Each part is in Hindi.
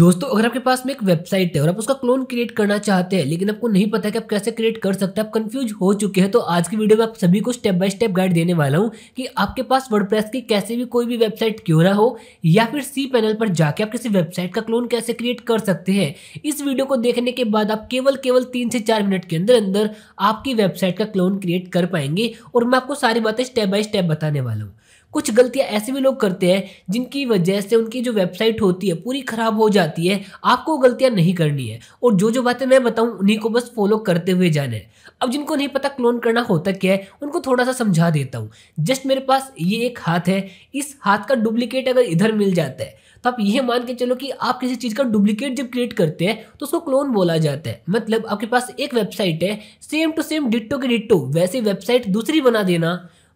दोस्तों अगर आपके पास में एक वेबसाइट है और आप उसका क्लोन क्रिएट करना चाहते हैं लेकिन आपको नहीं पता कि आप कैसे क्रिएट कर सकते हैं आप कंफ्यूज हो चुके हैं तो आज की वीडियो में आप सभी को स्टेप बाय स्टेप गाइड देने वाला हूं कि आपके पास वर्डप्रेस की कैसे भी कोई भी वेबसाइट क्यों ना हो या फिर सी पैनल पर जाके आप किसी वेबसाइट का क्लोन कैसे क्रिएट कर सकते हैं इस वीडियो को देखने के बाद आप केवल केवल तीन से चार मिनट के अंदर अंदर आपकी वेबसाइट का क्लोन क्रिएट कर पाएंगे और मैं आपको सारी बातें स्टेप बाय स्टेप बताने वाला हूँ कुछ गलतियाँ ऐसे भी लोग करते हैं जिनकी वजह से उनकी जो वेबसाइट होती है पूरी ख़राब हो जाती है आपको गलतियाँ नहीं करनी है और जो जो बातें मैं बताऊँ उन्हीं को बस फॉलो करते हुए जाना है अब जिनको नहीं पता क्लोन करना होता क्या है उनको थोड़ा सा समझा देता हूँ जस्ट मेरे पास ये एक हाथ है इस हाथ का डुप्लीकेट अगर इधर मिल जाता है तो आप ये मान के चलो कि आप किसी चीज़ का डुप्लीकेट जब क्रिएट करते हैं तो उसको क्लोन बोला जाता है मतलब आपके पास एक वेबसाइट है सेम टू सेम डिट्टो के डिट्टो वैसे वेबसाइट दूसरी बना देना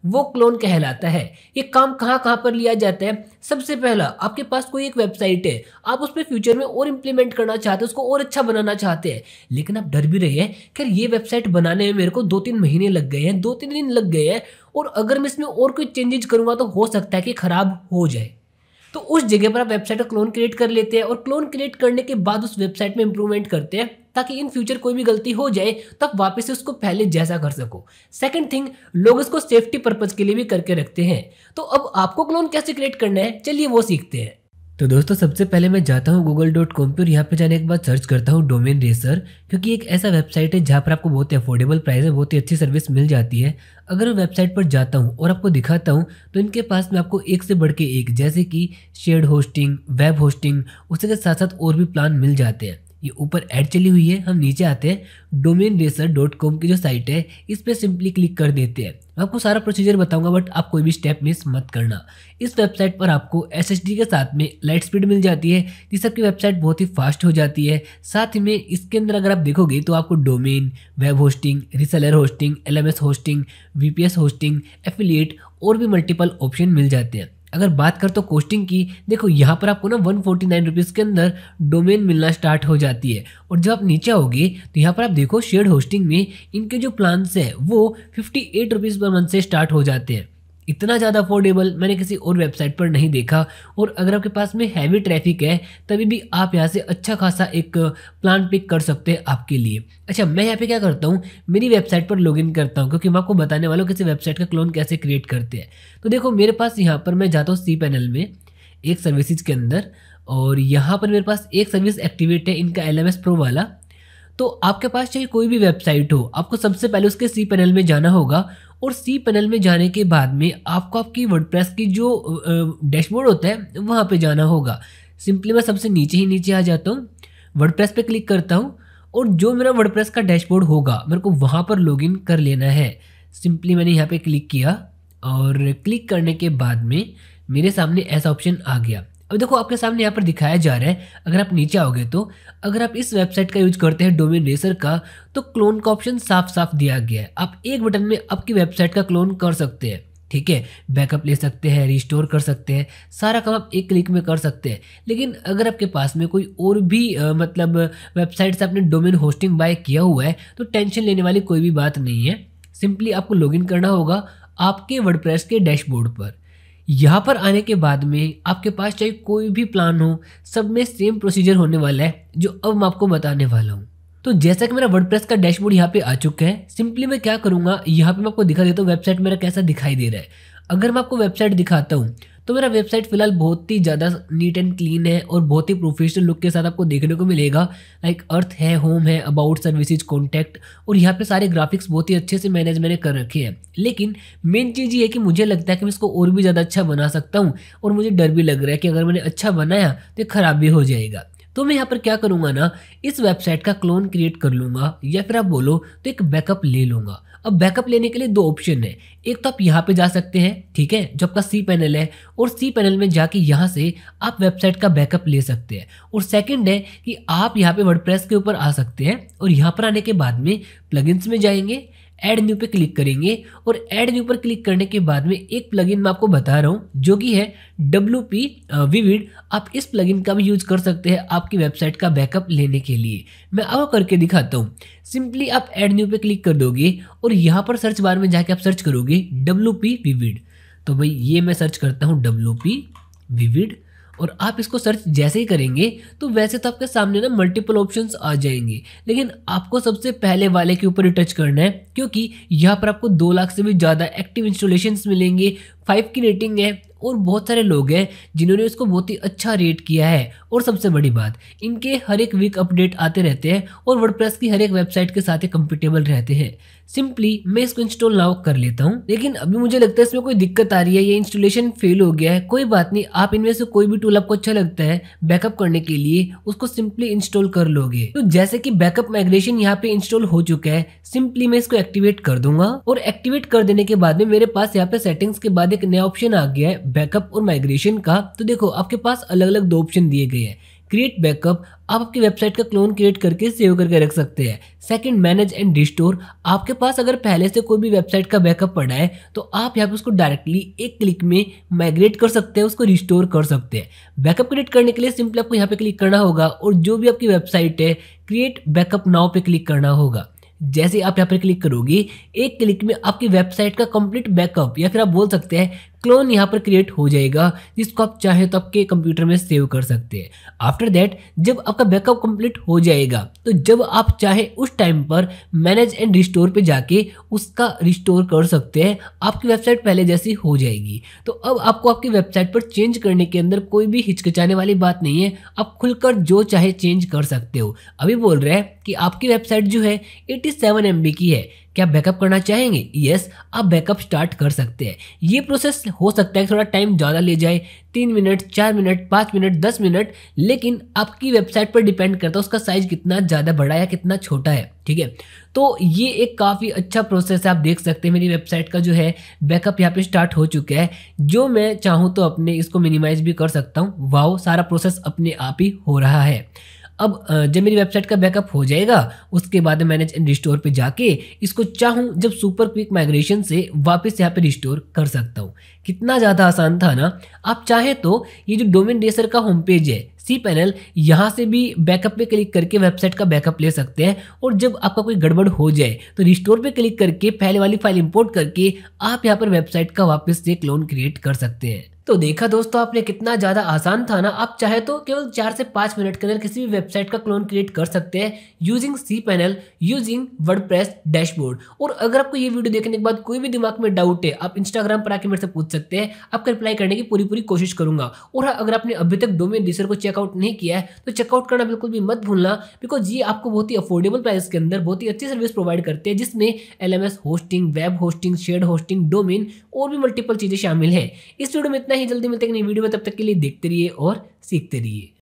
वो क्लोन कहलाता है ये काम कहाँ कहाँ पर लिया जाता है सबसे पहला आपके पास कोई एक वेबसाइट है आप उस पर फ्यूचर में और इम्प्लीमेंट करना चाहते हैं उसको और अच्छा बनाना चाहते हैं लेकिन आप डर भी रहे हैं खैर ये वेबसाइट बनाने में मेरे को दो तीन महीने लग गए हैं दो तीन दिन लग गए हैं और अगर मैं इसमें और कोई चेंजेज करूँगा तो हो सकता है कि ख़राब हो जाए तो उस जगह पर आप वेबसाइट का क्लोन क्रिएट कर लेते हैं और क्लोन क्रिएट करने के बाद उस वेबसाइट में इंप्रूवमेंट करते हैं ताकि इन फ्यूचर कोई भी गलती हो जाए तो आप वापस से उसको पहले जैसा कर सको सेकंड थिंग लोग इसको सेफ्टी पर्पज के लिए भी करके रखते हैं तो अब आपको क्लोन कैसे क्रिएट करना है चलिए वो सीखते हैं तो दोस्तों सबसे पहले मैं जाता हूँ गूगल डॉट कॉम पर यहाँ पर जाने के बाद सर्च करता हूँ डोमेन रेसर क्योंकि एक ऐसा वेबसाइट है जहाँ पर आपको बहुत ही अफोर्डेबल प्राइस में बहुत ही अच्छी सर्विस मिल जाती है अगर मैं वेबसाइट पर जाता हूँ और आपको दिखाता हूँ तो इनके पास में आपको एक से बढ़ के एक जैसे कि शेयर होस्टिंग वेब होस्टिंग उसी के साथ साथ और भी प्लान मिल जाते हैं ये ऊपर ऐड चली हुई है हम नीचे आते हैं डोमेन रेसर डॉट कॉम की जो साइट है इस पर सिंपली क्लिक कर देते हैं मैं आपको सारा प्रोसीजर बताऊंगा बट आप कोई भी स्टेप मिस मत करना इस वेबसाइट पर आपको एस के साथ में लाइट स्पीड मिल जाती है जिस आपकी वेबसाइट बहुत ही फास्ट हो जाती है साथ ही में इसके अंदर अगर आप देखोगे तो आपको domain web hosting reseller hosting L hosting V hosting affiliate और भी मल्टीपल ऑप्शन मिल जाते हैं अगर बात कर तो कोस्टिंग की देखो यहाँ पर आपको ना वन फोर्टी नाइन रुपीज़ के अंदर डोमेन मिलना स्टार्ट हो जाती है और जब आप नीचे आओगे तो यहाँ पर आप देखो शेयर होस्टिंग में इनके जो प्लान्स हैं वो fifty eight rupees per month से स्टार्ट हो जाते हैं इतना ज़्यादा अफोर्डेबल मैंने किसी और वेबसाइट पर नहीं देखा और अगर आपके पास में हैवी ट्रैफिक है तभी भी आप यहाँ से अच्छा खासा एक प्लान पिक कर सकते हैं आपके लिए अच्छा मैं यहाँ पे क्या करता हूँ मेरी वेबसाइट पर लॉगिन करता हूँ क्योंकि मैं आपको बताने वाला हूँ किसी वेबसाइट का क्लोन कैसे क्रिएट करते हैं तो देखो मेरे पास यहाँ पर मैं जाता हूँ सी पैनल में एक सर्विसज के अंदर और यहाँ पर मेरे पास एक सर्विस एक्टिवेट है इनका एल एम एस प्रो वाला तो आपके पास चाहे कोई भी वेबसाइट हो आपको सबसे पहले उसके सी पैनल में जाना होगा और सी पैनल में जाने के बाद में आपको आपकी वर्डप्रेस की जो डैशबोर्ड होता है वहाँ पे जाना होगा सिंपली मैं सबसे नीचे ही नीचे आ जाता हूँ वर्डप्रेस पे क्लिक करता हूँ और जो मेरा वर्डप्रेस का डैशबोर्ड होगा मेरे को वहाँ पर लॉगिन कर लेना है सिंपली मैंने यहाँ पे क्लिक किया और क्लिक करने के बाद में मेरे सामने ऐसा ऑप्शन आ गया अब देखो आपके सामने यहाँ पर दिखाया जा रहा है अगर आप नीचे आओगे तो अगर आप इस वेबसाइट का यूज करते हैं डोमेन रेसर का तो क्लोन का ऑप्शन साफ साफ दिया गया है आप एक बटन में आपकी वेबसाइट का क्लोन कर सकते हैं ठीक है बैकअप ले सकते हैं रिस्टोर कर सकते हैं सारा काम आप एक क्लिक में कर सकते हैं लेकिन अगर आपके पास में कोई और भी आ, मतलब वेबसाइट से आपने डोमेन होस्टिंग बाय किया हुआ है तो टेंशन लेने वाली कोई भी बात नहीं है सिंपली आपको लॉगिन करना होगा आपके वर्डप्रेस के डैशबोर्ड पर यहाँ पर आने के बाद में आपके पास चाहे कोई भी प्लान हो सब में सेम प्रोसीजर होने वाला है जो अब मैं आपको बताने वाला हूँ तो जैसा कि मेरा वर्ड का डैशबोर्ड यहाँ पे आ चुका है सिंपली मैं क्या करूँगा यहाँ पे मैं आपको दिखा देता हूँ वेबसाइट मेरा कैसा दिखाई दे रहा है अगर मैं आपको वेबसाइट दिखाता हूँ तो मेरा वेबसाइट फिलहाल बहुत ही ज़्यादा नीट एंड क्लीन है और बहुत ही प्रोफेशनल लुक के साथ आपको देखने को मिलेगा लाइक अर्थ है होम है अबाउट सर्विसेज कॉन्टैक्ट और यहाँ पे सारे ग्राफिक्स बहुत ही अच्छे से मैनेज मैंने कर रखे हैं लेकिन मेन चीज़ ये है कि मुझे लगता है कि मैं इसको और भी ज़्यादा अच्छा बना सकता हूँ और मुझे डर भी लग रहा है कि अगर मैंने अच्छा बनाया तो खराब भी हो जाएगा तो मैं यहाँ पर क्या करूँगा ना इस वेबसाइट का क्लोन क्रिएट कर लूँगा या फिर आप बोलो तो एक बैकअप ले लूँगा अब बैकअप लेने के लिए दो ऑप्शन है एक तो आप यहाँ पे जा सकते हैं ठीक है जो आपका सी पैनल है और सी पैनल में जाके यहाँ से आप वेबसाइट का बैकअप ले सकते हैं और सेकंड है कि आप यहाँ पे वर्डप्रेस के ऊपर आ सकते हैं और यहाँ पर आने के बाद में प्लगइन्स में जाएंगे ऐड न्यू पे क्लिक करेंगे और ऐड न्यू पर क्लिक करने के बाद में एक प्लगइन मैं आपको बता रहा हूँ जो कि है डब्ल्यू पी विविड आप इस प्लगइन का भी यूज कर सकते हैं आपकी वेबसाइट का बैकअप लेने के लिए मैं अब करके दिखाता हूँ सिंपली आप ऐड न्यू पे क्लिक कर दोगे और यहाँ पर सर्च बार में जाके आप सर्च करोगे डब्ल्यू पी विविड तो भाई ये मैं सर्च करता हूँ डब्ल्यू पी विविड और आप इसको सर्च जैसे ही करेंगे तो वैसे तो आपके सामने ना मल्टीपल ऑप्शंस आ जाएंगे लेकिन आपको सबसे पहले वाले के ऊपर ही टच करना है क्योंकि यहाँ पर आपको दो लाख से भी ज़्यादा एक्टिव इंस्टॉलेशंस मिलेंगे फाइव की रेटिंग है और बहुत सारे लोग हैं जिन्होंने इसको बहुत ही अच्छा रेट किया है और सबसे बड़ी बात इनके हर एक वीक अपडेट आते रहते हैं और वर्ड की हर एक वेबसाइट के साथ ही रहते हैं सिंपली मैं इसको इंस्टॉल नाउ कर लेता हूँ लेकिन अभी मुझे लगता है इसमें कोई दिक्कत आ रही है ये इंस्टॉलेशन फेल हो गया है कोई बात नहीं आप इनमें से कोई भी टूल आपको अच्छा लगता है बैकअप करने के लिए उसको सिंपली इंस्टॉल कर लोगे तो जैसे कि बैकअप माइग्रेशन यहाँ पे इंस्टॉल हो चुका है सिंपली मैं इसको एक्टिवेट कर दूंगा और एक्टिवेट कर देने के बाद में मेरे पास यहाँ पे सेटिंग्स के बाद एक नया ऑप्शन आ गया है बैकअप और माइग्रेशन का तो देखो आपके पास अलग अलग दो ऑप्शन दिए गए हैं क्रिएट बैकअप आप आपकी वेबसाइट का क्लोन क्रिएट करके सेव करके रख सकते हैं सेकंड मैनेज एंड डिस्टोर आपके पास अगर पहले से कोई भी वेबसाइट का बैकअप पड़ा है तो आप यहाँ पे उसको डायरेक्टली एक क्लिक में माइग्रेट कर सकते हैं उसको रिस्टोर कर सकते हैं बैकअप क्रिएट करने के लिए सिंपली आपको यहाँ पे क्लिक करना होगा और जो भी आपकी वेबसाइट है क्रिएट बैकअप नाव पर क्लिक करना होगा जैसे आप यहाँ पर क्लिक करोगे एक क्लिक में आपकी वेबसाइट का कंप्लीट बैकअप या फिर आप बोल सकते हैं क्लोन यहाँ पर क्रिएट हो जाएगा जिसको आप चाहे तो आपके कंप्यूटर में सेव कर सकते हैं आफ्टर दैट जब आपका बैकअप कंप्लीट हो जाएगा तो जब आप चाहे उस टाइम पर मैनेज एंड रिस्टोर पे जाके उसका रिस्टोर कर सकते हैं आपकी वेबसाइट पहले जैसी हो जाएगी तो अब आपको आपकी वेबसाइट पर चेंज करने के अंदर कोई भी हिचकिचाने वाली बात नहीं है आप खुलकर जो चाहे चेंज कर सकते हो अभी बोल रहे हैं कि आपकी वेबसाइट जो है एटी सेवन की है क्या बैकअप करना चाहेंगे यस आप बैकअप स्टार्ट कर सकते हैं ये प्रोसेस हो सकता है थोड़ा टाइम ज़्यादा ले जाए तीन मिनट चार मिनट पाँच मिनट दस मिनट लेकिन आपकी वेबसाइट पर डिपेंड करता है उसका साइज़ कितना ज़्यादा बड़ा है कितना छोटा है ठीक है तो ये एक काफ़ी अच्छा प्रोसेस है आप देख सकते हैं मेरी वेबसाइट का जो है बैकअप यहाँ पे स्टार्ट हो चुका है जो मैं चाहूँ तो अपने इसको मिनिमाइज भी कर सकता हूँ वाओ सारा प्रोसेस अपने आप ही हो रहा है अब जब मेरी वेबसाइट का बैकअप हो जाएगा उसके बाद मैनेज एंड रिस्टोर पे जाके इसको चाहूँ जब सुपर क्विक माइग्रेशन से वापस यहाँ पे रिस्टोर कर सकता हूँ कितना ज़्यादा आसान था ना आप चाहें तो ये जो डोमेन रेसर का होम पेज है सी पैनल यहाँ से भी बैकअप पे क्लिक करके वेबसाइट का बैकअप ले सकते हैं और जब आपका कोई गड़बड़ हो जाए तो रिस्टोर पे क्लिक करके पहले वाली फाइल इंपोर्ट करके आप यहाँ पर वेबसाइट का वापस से क्लोन क्रिएट कर सकते हैं तो देखा दोस्तों आपने कितना ज़्यादा आसान था ना आप चाहे तो केवल चार से पांच मिनट के अंदर किसी भी वेबसाइट का क्लोन क्रिएट कर सकते हैं using C panel using word dashboard और अगर आपको ये वीडियो देखने के बाद कोई भी दिमाग में डाउट है आप इंस्टाग्राम पर आके मेरे से पूछ सकते हैं आपका रिप्लाई करने की पूरी पूरी कोशिश करूंगा और हाँ, अगर आपने अभी तक डोमेन रिसर को चेकआउट नहीं किया है तो चेकआउट करना बिल्कुल भी मत भूलना बिकॉज ये आपको बहुत ही अफोर्डेबल प्राइस के अंदर बहुत ही अच्छी सर्विस प्रोवाइड करते हैं जिसमें L hosting web hosting shared hosting domain और भी मल्टीपल चीज़ें शामिल है इस वीडियो में इतना ही जल्दी मिलते हैं नई वीडियो में तब तक के लिए देखते रहिए और सीखते रहिए